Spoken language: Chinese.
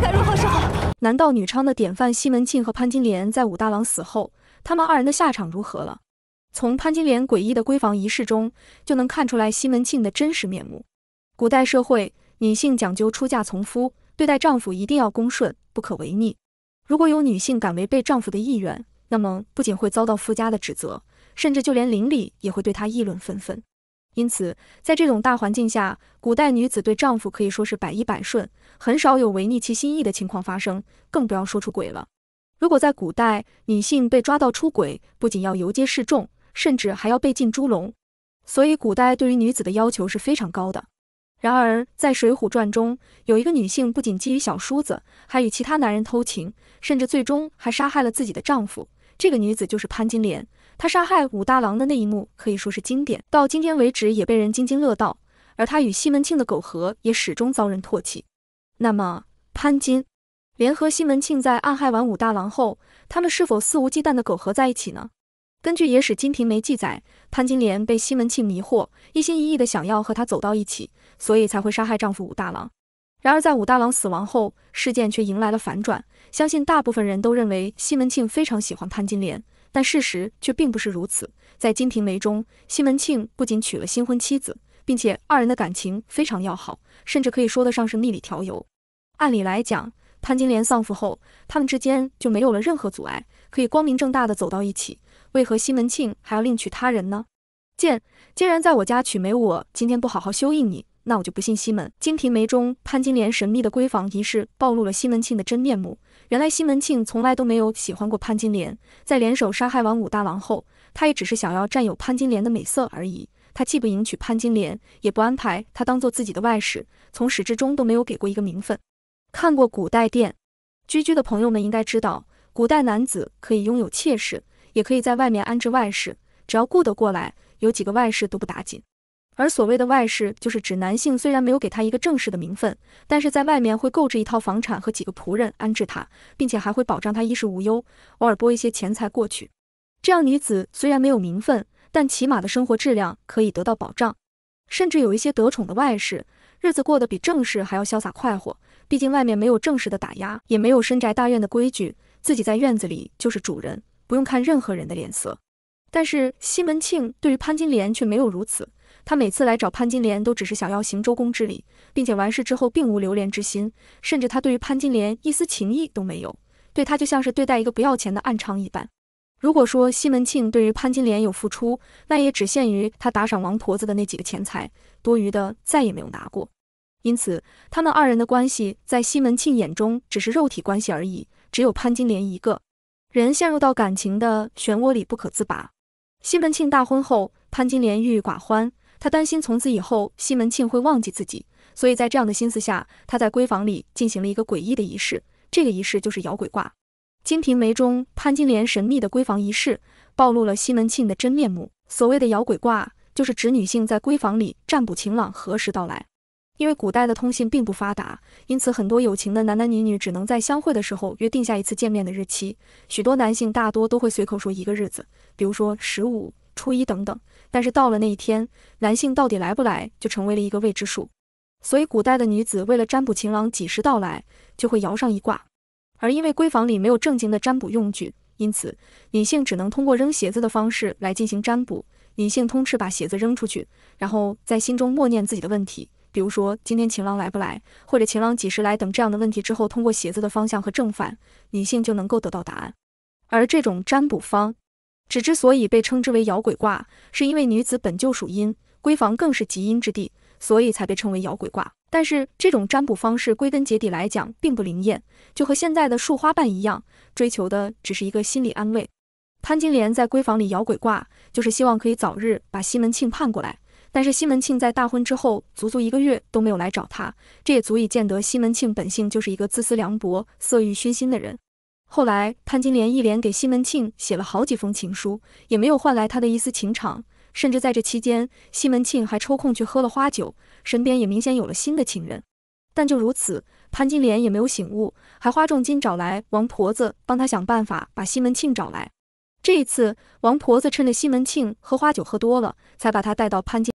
该如何是好？难道女娼的典范西门庆和潘金莲在武大郎死后，他们二人的下场如何了？从潘金莲诡异的闺房仪式中就能看出来西门庆的真实面目。古代社会女性讲究出嫁从夫，对待丈夫一定要恭顺，不可违逆。如果有女性敢违背丈夫的意愿，那么不仅会遭到夫家的指责，甚至就连邻里也会对她议论纷纷。因此，在这种大环境下，古代女子对丈夫可以说是百依百顺，很少有违逆其心意的情况发生，更不要说出轨了。如果在古代，女性被抓到出轨，不仅要游街示众，甚至还要被进猪笼。所以，古代对于女子的要求是非常高的。然而，在《水浒传》中，有一个女性不仅基于小叔子，还与其他男人偷情，甚至最终还杀害了自己的丈夫。这个女子就是潘金莲。他杀害武大郎的那一幕可以说是经典，到今天为止也被人津津乐道。而他与西门庆的苟合也始终遭人唾弃。那么，潘金莲和西门庆在暗害完武大郎后，他们是否肆无忌惮的苟合在一起呢？根据野史《金瓶梅》记载，潘金莲被西门庆迷惑，一心一意的想要和他走到一起，所以才会杀害丈夫武大郎。然而，在武大郎死亡后，事件却迎来了反转。相信大部分人都认为西门庆非常喜欢潘金莲。但事实却并不是如此。在《金瓶梅》中，西门庆不仅娶了新婚妻子，并且二人的感情非常要好，甚至可以说得上是蜜里调油。按理来讲，潘金莲丧夫后，他们之间就没有了任何阻碍，可以光明正大的走到一起。为何西门庆还要另娶他人呢？见，既然在我家娶没我，今天不好好休应你，那我就不信西门。《金瓶梅》中潘金莲神秘的闺房仪式暴露了西门庆的真面目。原来西门庆从来都没有喜欢过潘金莲，在联手杀害完武大郎后，他也只是想要占有潘金莲的美色而已。他既不迎娶潘金莲，也不安排她当做自己的外室，从始至终都没有给过一个名分。看过古代电居居的朋友们应该知道，古代男子可以拥有妾室，也可以在外面安置外室，只要顾得过来，有几个外室都不打紧。而所谓的外室，就是指男性虽然没有给她一个正式的名分，但是在外面会购置一套房产和几个仆人安置她，并且还会保障她衣食无忧，偶尔拨一些钱财过去。这样女子虽然没有名分，但起码的生活质量可以得到保障。甚至有一些得宠的外室，日子过得比正室还要潇洒快活。毕竟外面没有正式的打压，也没有深宅大院的规矩，自己在院子里就是主人，不用看任何人的脸色。但是西门庆对于潘金莲却没有如此。他每次来找潘金莲，都只是想要行周公之礼，并且完事之后并无留恋之心，甚至他对于潘金莲一丝情意都没有，对他就像是对待一个不要钱的暗娼一般。如果说西门庆对于潘金莲有付出，那也只限于他打赏王婆子的那几个钱财，多余的再也没有拿过。因此，他们二人的关系在西门庆眼中只是肉体关系而已，只有潘金莲一个人陷入到感情的漩涡里不可自拔。西门庆大婚后，潘金莲郁郁寡欢。他担心从此以后西门庆会忘记自己，所以在这样的心思下，他在闺房里进行了一个诡异的仪式。这个仪式就是摇鬼卦。《金瓶梅》中潘金莲神秘的闺房仪式，暴露了西门庆的真面目。所谓的摇鬼卦，就是指女性在闺房里占卜情郎何时到来。因为古代的通信并不发达，因此很多有情的男男女女只能在相会的时候约定下一次见面的日期。许多男性大多都会随口说一个日子，比如说十五。初一等等，但是到了那一天，男性到底来不来就成为了一个未知数。所以古代的女子为了占卜情郎几时到来，就会摇上一卦。而因为闺房里没有正经的占卜用具，因此女性只能通过扔鞋子的方式来进行占卜。女性通吃把鞋子扔出去，然后在心中默念自己的问题，比如说今天情郎来不来，或者情郎几时来等这样的问题。之后通过鞋子的方向和正反，女性就能够得到答案。而这种占卜方。纸之所以被称之为摇鬼卦，是因为女子本就属阴，闺房更是极阴之地，所以才被称为摇鬼卦。但是这种占卜方式归根结底来讲并不灵验，就和现在的束花瓣一样，追求的只是一个心理安慰。潘金莲在闺房里摇鬼卦，就是希望可以早日把西门庆盼过来。但是西门庆在大婚之后足足一个月都没有来找她，这也足以见得西门庆本性就是一个自私凉薄、色欲熏心的人。后来，潘金莲一连给西门庆写了好几封情书，也没有换来他的一丝情场。甚至在这期间，西门庆还抽空去喝了花酒，身边也明显有了新的情人。但就如此，潘金莲也没有醒悟，还花重金找来王婆子，帮他想办法把西门庆找来。这一次，王婆子趁着西门庆喝花酒喝多了，才把他带到潘金。